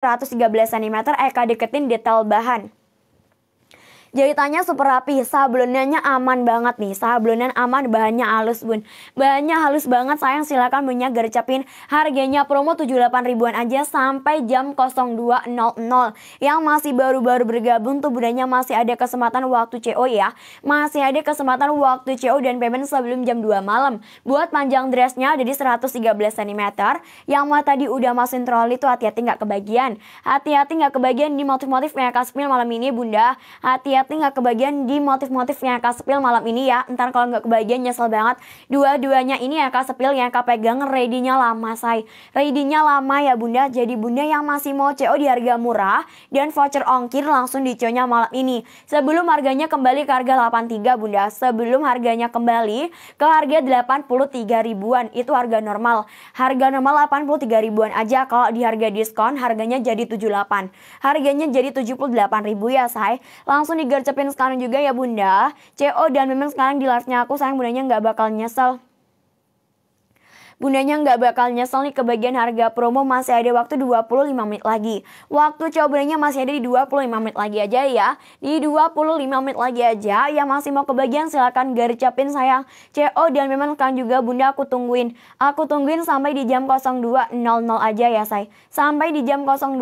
113 cm Eka deketin detail bahan. Jahitannya super rapi, sablonannya aman banget nih. Sablonan aman, bahannya halus bun. Bahannya halus banget, sayang silahkan punya gercepin. Harganya promo 78 ribuan aja sampai jam 02.00. Yang masih baru-baru bergabung tuh bundanya masih ada kesempatan waktu CO ya. Masih ada kesempatan waktu CO dan payment sebelum jam 2 malam. Buat panjang dressnya jadi 113 cm. Yang mau tadi udah masukin troli tuh hati-hati nggak kebagian. Hati-hati nggak kebagian di motif-motif Mega Kasmil malam ini bunda. Hati-hati tinggal nggak kebagian di motif-motifnya Kak Sepil malam ini ya. Ntar kalau nggak kebagian nyesel banget. Dua-duanya ini ya Kak Sepil yang Kak pegang ready-nya lama say. Ready-nya lama ya Bunda. Jadi Bunda yang masih mau CO di harga murah dan voucher ongkir langsung di co nya malam ini. Sebelum harganya kembali ke harga 83 Bunda. Sebelum harganya kembali ke harga 83 ribuan. Itu harga normal. Harga normal 83 ribuan aja. Kalau di harga diskon harganya jadi 78. Harganya jadi 78 ribu ya say. Langsung di gercepin sekarang juga ya bunda. CO dan memang sekarang di live-nya aku sayang bundanya nggak bakal nyesel. Bundanya nggak bakal nyesel nih kebagian harga promo masih ada waktu 25 menit lagi. Waktu cobanya masih ada di 25 menit lagi aja ya. Di 25 menit lagi aja. Yang masih mau kebagian silahkan gercapin sayang. CO dan memang kan juga bunda aku tungguin. Aku tungguin sampai di jam 02.00 aja ya say. Sampai di jam 02.00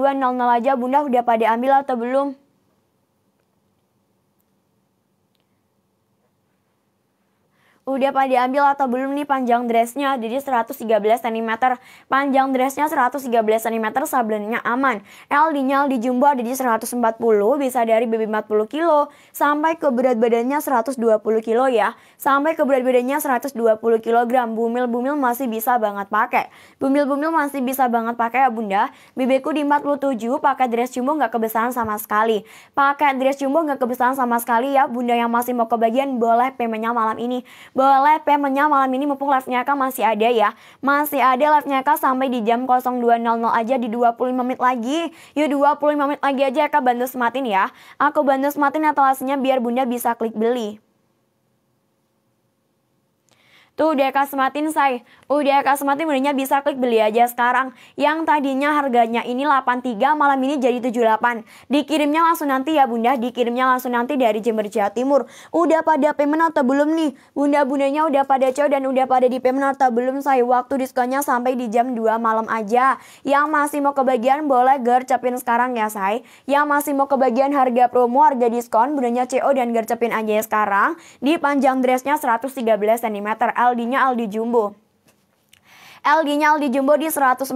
aja bunda udah pada ambil atau belum? udah pada diambil atau belum nih panjang dressnya jadi 113 cm panjang dressnya 113 cm sablennya aman L nya LD jumbo ada di 140 bisa dari BB 40 kilo sampai ke berat badannya 120 kilo ya sampai ke berat badannya 120 kg bumil-bumil masih bisa banget pakai bumil-bumil masih bisa banget pakai ya bunda BBku di 47 pakai dress jumbo nggak kebesaran sama sekali pakai dress jumbo nggak kebesaran sama sekali ya bunda yang masih mau kebagian boleh PM-nya malam ini boleh live paymentnya ya, malam ini mumpung live-nya Kak masih ada ya. Masih ada live-nya Kak sampai di jam 02.00 aja di 25 menit lagi. Yuk 25 menit lagi aja ya, Kak bantu sematin ya. Aku bantu sematin atau biar Bunda bisa klik beli. Tuh udah kasmatin say, udah oh, kasmatin menunya bisa klik beli aja sekarang. Yang tadinya harganya ini 83 malam ini jadi 78. Dikirimnya langsung nanti ya bunda, dikirimnya langsung nanti dari Jember Jawa Timur. Udah pada payment atau belum nih? Bunda-bundanya udah pada cow dan udah pada di payment atau belum say? Waktu diskonnya sampai di jam 2 malam aja. Yang masih mau kebagian boleh gercepin sekarang ya say. Yang masih mau kebagian harga promo, harga diskon, bundanya CO dan gercepin aja ya sekarang. Di panjang dressnya 113 cm, Aldinya Aldi Jumbo. L nya di jumbo di 140,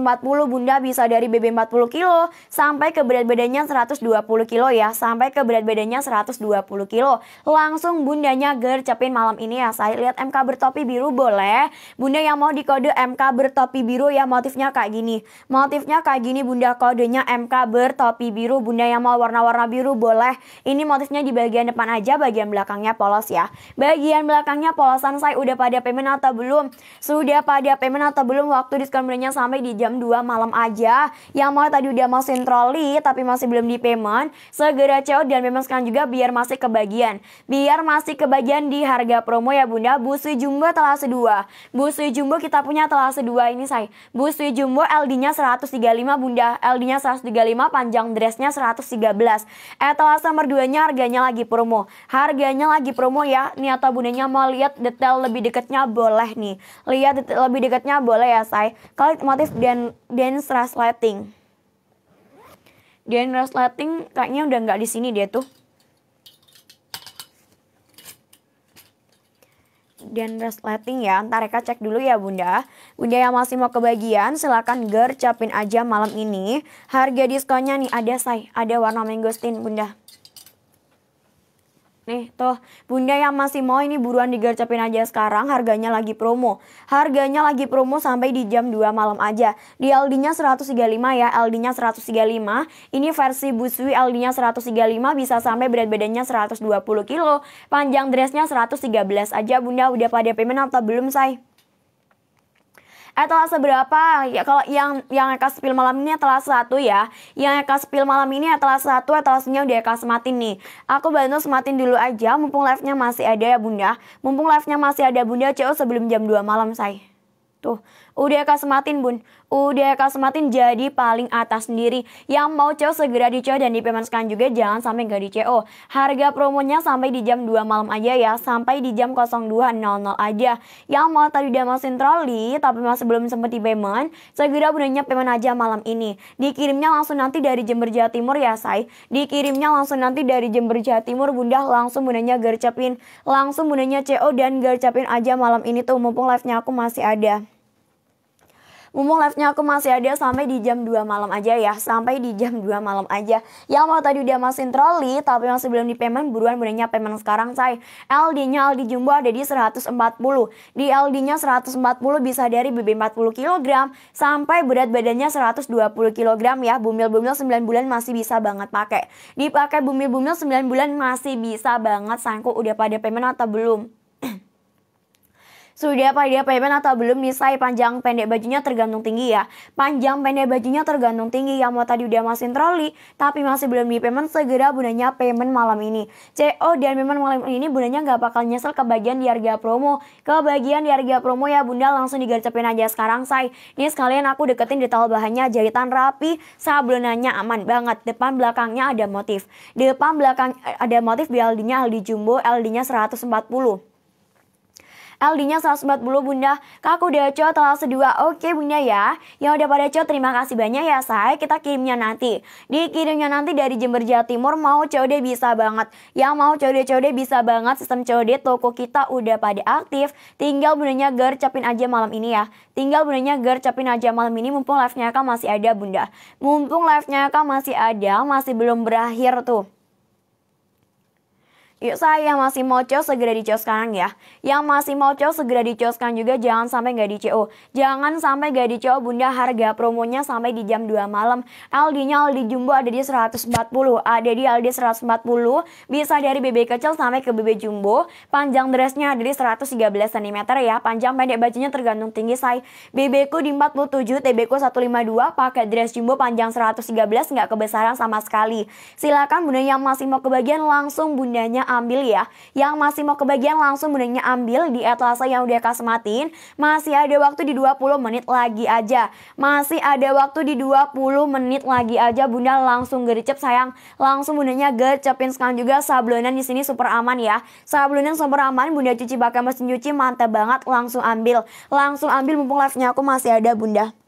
Bunda bisa dari BB 40 kilo sampai ke berat badannya 120 kilo ya, sampai ke berat badannya 120 kilo. Langsung bundanya gercepin malam ini ya. Saya lihat MK bertopi biru boleh. Bunda yang mau dikode MK bertopi biru ya motifnya kayak gini. Motifnya kayak gini Bunda kodenya MK bertopi biru. Bunda yang mau warna-warna biru boleh. Ini motifnya di bagian depan aja, bagian belakangnya polos ya. Bagian belakangnya polosan saya udah pada payment atau belum? Sudah pada payment atau belum? sebelum waktu diskon belinya sampai di jam 2 malam aja. Yang mau tadi udah masukin troli tapi masih belum di payment, segera cek dan memang sekarang juga biar masih kebagian. Biar masih kebagian di harga promo ya Bunda, busui jumbo telah sedua. Busui jumbo kita punya telah sedua ini say Busui jumbo LD-nya 135 Bunda, LD-nya 135 panjang dressnya 113. Etalase eh, nomor 2-nya harganya lagi promo. Harganya lagi promo ya. Nih atau Bundanya mau lihat detail lebih dekatnya boleh nih. Lihat detail lebih dekatnya boleh boleh ya, Say. kalau motif dan dance rasleting, dan resleting kayaknya udah nggak di sini dia tuh. dan resleting ya. Ntar mereka cek dulu ya Bunda. Bunda yang masih mau kebagian silahkan gercapin aja malam ini. Harga diskonnya nih ada say, ada warna mangosteen Bunda. Nih tuh, bunda yang masih mau ini buruan digercepin aja sekarang, harganya lagi promo. Harganya lagi promo sampai di jam 2 malam aja. Di LD-nya 135 ya, LD-nya 135. Ini versi Busui LD-nya 135 bisa sampai berat badannya 120 kilo. Panjang dressnya 113 aja bunda, udah pada payment atau belum say? Eh telah seberapa Ya kalau yang yang Eka spill malam ini adalah ya satu ya. Yang Eka spill malam ini adalah ya satu, senyum dia Eka sematin nih. Aku bantu sematin dulu aja mumpung live-nya masih ada ya Bunda. Mumpung live-nya masih ada Bunda, cewek sebelum jam 2 malam, saya. Tuh, udah ya kau sematin bun, udah ya kau sematin jadi paling atas sendiri. Yang mau CO segera di CO dan dipemanaskan juga jangan sampai nggak di CO. Harga promonya sampai di jam 2 malam aja ya, sampai di jam 02.00 aja. Yang mau tadi udah masukin troli tapi masih belum sempet di payment, segera bundanya payment aja malam ini. Dikirimnya langsung nanti dari Jember Jawa Timur ya say, dikirimnya langsung nanti dari Jember Jawa Timur bunda langsung bundanya gercepin, langsung bundanya CO dan gercepin aja malam ini tuh mumpung live-nya aku masih ada. Mumpung live-nya aku masih ada sampai di jam 2 malam aja ya. Sampai di jam 2 malam aja. Yang mau tadi udah masin troli tapi masih belum di payment buruan berenya payment sekarang say. LD-nya LD Jumbo ada di 140. Di LD-nya 140 bisa dari BB 40 kg sampai berat badannya 120 kg ya. Bumil-bumil 9 bulan masih bisa banget pakai. Dipakai bumil-bumil 9 bulan masih bisa banget sangku udah pada payment atau belum. Sudah dia payment atau belum nih? Saya panjang pendek bajunya tergantung tinggi ya. Panjang pendek bajunya tergantung tinggi yang mau tadi udah masin troli tapi masih belum di payment segera bundanya payment malam ini. CO dan payment malam ini bundanya nggak bakal nyesel kebagian di harga promo. ke bagian di harga promo ya bunda langsung digercepin aja sekarang saya. Nih sekalian aku deketin detail bahannya jahitan rapi, sablonannya aman banget. Depan belakangnya ada motif. Depan belakang eh, ada motif di LD-nya LD Jumbo, LD-nya 140. LD-nya 140 Bunda. Kak udah co telah sedua. Oke Bunda ya. Yang udah pada co terima kasih banyak ya saya. Kita kirimnya nanti. Dikirimnya nanti dari Jember Jawa Timur mau COD bisa banget. Yang mau COD-COD bisa banget sistem COD toko kita udah pada aktif. Tinggal Bundanya gercapin aja malam ini ya. Tinggal Bundanya gercapin aja malam ini mumpung live-nya kan masih ada Bunda. Mumpung live-nya kan masih ada, masih belum berakhir tuh. Yuk saya yang masih mau cos segera di sekarang ya. Yang masih mau cos segera di juga jangan sampai nggak di CO. Jangan sampai nggak di CO bunda harga promonya sampai di jam 2 malam. Aldinya Aldi Jumbo ada di 140, ada di Aldi 140, bisa dari BB kecil sampai ke BB Jumbo. Panjang dressnya ada di 113 cm ya, panjang pendek bajunya tergantung tinggi saya. BB ku di 47, TB ku 152, pakai dress Jumbo panjang 113 nggak kebesaran sama sekali. Silakan bunda yang masih mau kebagian langsung bundanya ambil ya. Yang masih mau kebagian langsung mudahnya ambil di etalase yang udah kasematin. Masih ada waktu di 20 menit lagi aja. Masih ada waktu di 20 menit lagi aja Bunda langsung gercep sayang. Langsung bundanya gercepin sekarang juga sablonan di sini super aman ya. Sablonan super aman Bunda cuci pakai mesin cuci mantap banget langsung ambil. Langsung ambil mumpung live-nya aku masih ada Bunda.